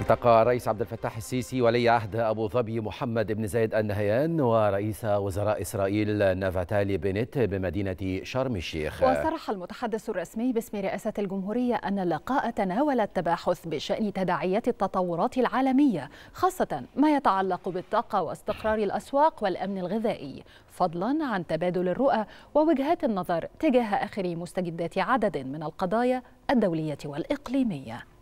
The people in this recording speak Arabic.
التقى الرئيس عبد الفتاح السيسي ولي عهد ابو ظبي محمد بن زايد النهيان ورئيس وزراء اسرائيل نافتالي بنت بمدينه شرم الشيخ. وصرح المتحدث الرسمي باسم رئاسه الجمهوريه ان اللقاء تناول التباحث بشان تداعيات التطورات العالميه خاصه ما يتعلق بالطاقه واستقرار الاسواق والامن الغذائي فضلا عن تبادل الرؤى ووجهات النظر تجاه اخر مستجدات عدد من القضايا الدوليه والاقليميه.